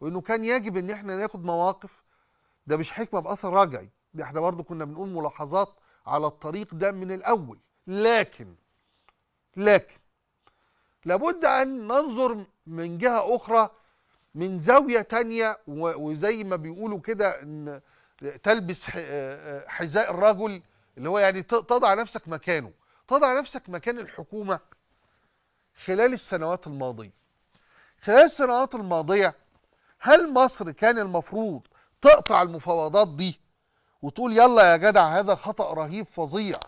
وانه كان يجب ان احنا ناخد مواقف ده مش حكمه باثر رجعي ده احنا برضه كنا بنقول ملاحظات على الطريق ده من الاول لكن لكن لابد ان ننظر من جهه اخرى من زاويه تانية وزي ما بيقولوا كده ان تلبس حذاء الرجل اللي هو يعني تضع نفسك مكانه تضع نفسك مكان الحكومه خلال السنوات الماضيه خلال السنوات الماضيه هل مصر كان المفروض تقطع المفاوضات دي وتقول يلا يا جدع هذا خطأ رهيب فظيع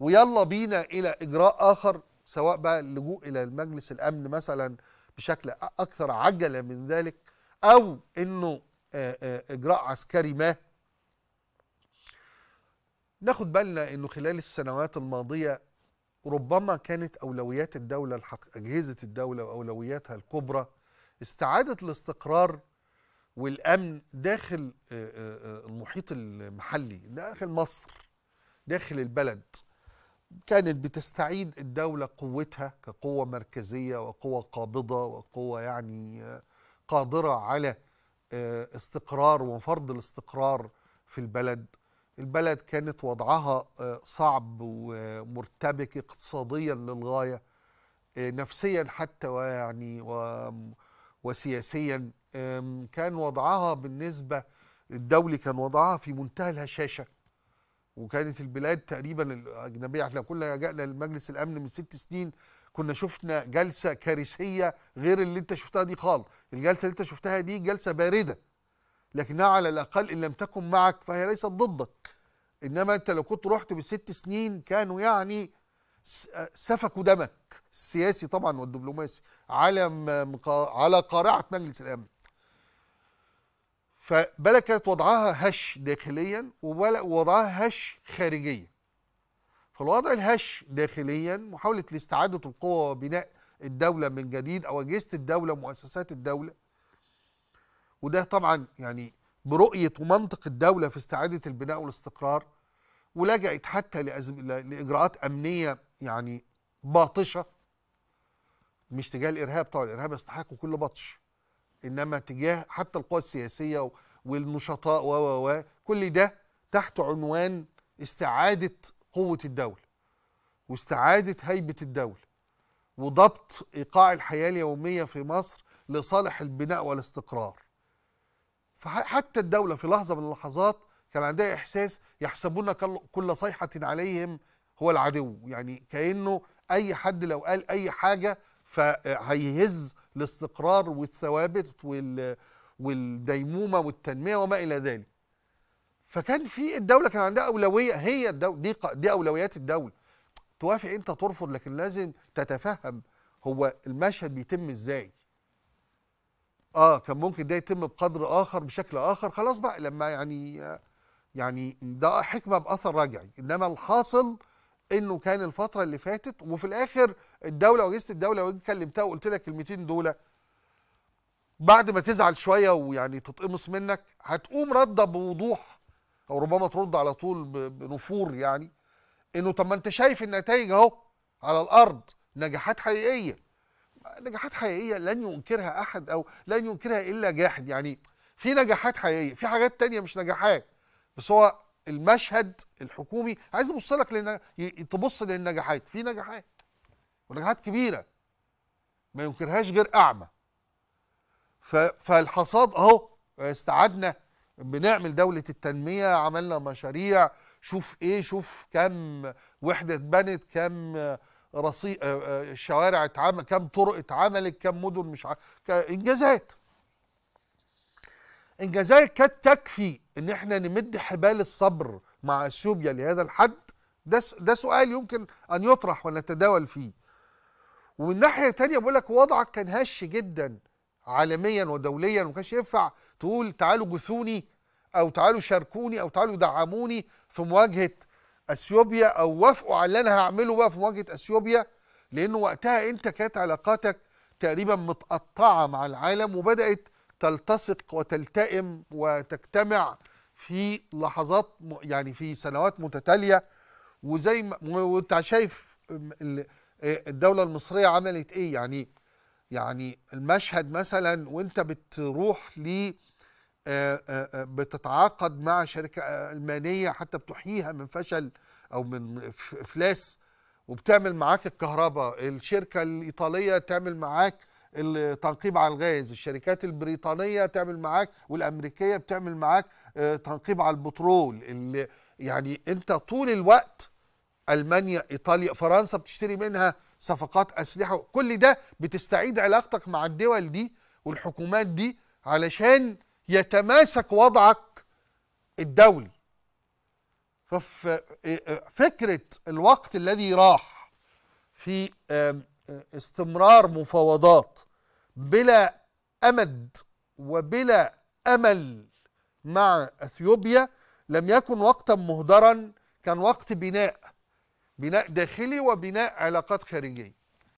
ويلا بينا إلى إجراء آخر سواء بقى اللجوء إلى المجلس الأمن مثلا بشكل أكثر عجلة من ذلك أو إنه آه، آه، إجراء عسكري ما ناخد بالنا إنه خلال السنوات الماضية ربما كانت أولويات الدولة أجهزة الدولة وأولوياتها الكبرى استعادة الاستقرار والأمن داخل آه، آه، آه، المحيط المحلي داخل مصر داخل البلد كانت بتستعيد الدولة قوتها كقوة مركزية وقوة قابضة وقوة يعني قادرة على استقرار وفرض الاستقرار في البلد البلد كانت وضعها صعب ومرتبك اقتصاديا للغاية نفسيا حتى ويعني و وسياسيا كان وضعها بالنسبة الدولي كان وضعها في منتهى الهشاشة وكانت البلاد تقريبا الأجنبية احنا كنا لجأنا لمجلس الأمن من ست سنين كنا شفنا جلسة كارثية غير اللي انت شفتها دي خالص الجلسة اللي انت شفتها دي جلسة باردة لكنها على الأقل إن لم تكن معك فهي ليست ضدك إنما أنت لو كنت رحت بست سنين كانوا يعني سفكوا دمك السياسي طبعا والدبلوماسي على على قارعه مجلس الامن فبلا كانت وضعها هش داخليا وبلا وضعها هش خارجيا فالوضع الهش داخليا محاوله لاستعاده القوه وبناء الدوله من جديد او اجهزه الدوله ومؤسسات الدوله وده طبعا يعني برؤيه ومنطق الدوله في استعاده البناء والاستقرار ولجأت حتى لأجراءات أمنية يعني باطشه مش تجاه الارهاب طبعا الارهاب يستحق كل بطش انما تجاه حتى القوى السياسيه والنشطاء و و كل ده تحت عنوان استعاده قوه الدوله واستعاده هيبه الدوله وضبط ايقاع الحياه اليوميه في مصر لصالح البناء والاستقرار فحتى الدوله في لحظه من اللحظات كان عندها احساس يحسبون كل صيحه عليهم هو العدو يعني كأنه أي حد لو قال أي حاجة فهيهز الاستقرار والثوابت وال والديمومة والتنمية وما إلى ذلك فكان في الدولة كان عندها أولوية هي الدولة دي, دي أولويات الدولة توافق أنت ترفض لكن لازم تتفهم هو المشهد بيتم إزاي اه كان ممكن ده يتم بقدر اخر بشكل اخر خلاص بقى لما يعني يعني ده حكمه باثر رجعي انما الحاصل انه كان الفتره اللي فاتت وفي الاخر الدوله واجهزه الدوله وجهه كلمتها وقلت لها 200 دول بعد ما تزعل شويه ويعني تتقمص منك هتقوم رده بوضوح او ربما ترد على طول بنفور يعني انه طب ما انت شايف النتائج اهو على الارض نجاحات حقيقيه نجاحات حقيقيه لن ينكرها احد او لن ينكرها الا جاحد يعني في نجاحات حقيقيه في حاجات تانية مش نجاحات بس هو المشهد الحكومي عايز يبص لك تبص للنجاحات في نجاحات ونجاحات كبيره ما ينكرهاش غير اعمى فالحصاد اهو استعدنا بنعمل دولة التنمية عملنا مشاريع شوف ايه شوف كم وحدة اتبنت كم رصي... آه، آه، شوارع اتعمل كم طرق اتعملت كم مدن مش ع... انجازات انجازات كانت تكفي ان احنا نمد حبال الصبر مع اثيوبيا لهذا الحد ده ده سؤال يمكن ان يطرح ونتداول فيه ومن ناحيه تانية بقول لك وضعك كان هش جدا عالميا ودوليا وما كانش ينفع تقول تعالوا جثوني او تعالوا شاركوني او تعالوا دعموني في مواجهه اثيوبيا او وافقوا على اللي انا هعمله بقى في مواجهه اثيوبيا لانه وقتها انت كانت علاقاتك تقريبا متقطعه مع العالم وبدات تلتصق وتلتئم وتجتمع في لحظات يعني في سنوات متتاليه وزي ما وانت شايف آه، الدوله المصريه عملت ايه يعني يعني المشهد مثلا وانت بتروح ل آه، آه، بتتعاقد مع شركه المانيه حتى بتحييها من فشل او من افلاس وبتعمل معاك الكهرباء الشركه الايطاليه تعمل معاك التنقيب على الغاز الشركات البريطانية تعمل معاك والأمريكية بتعمل معاك آه، تنقيب على البترول اللي يعني أنت طول الوقت ألمانيا إيطاليا فرنسا بتشتري منها صفقات أسلحة كل ده بتستعيد علاقتك مع الدول دي والحكومات دي علشان يتماسك وضعك الدولي ففكرة آه، آه، الوقت الذي راح في استمرار مفاوضات بلا امد وبلا امل مع اثيوبيا لم يكن وقتا مهدرا كان وقت بناء بناء داخلي وبناء علاقات خارجيه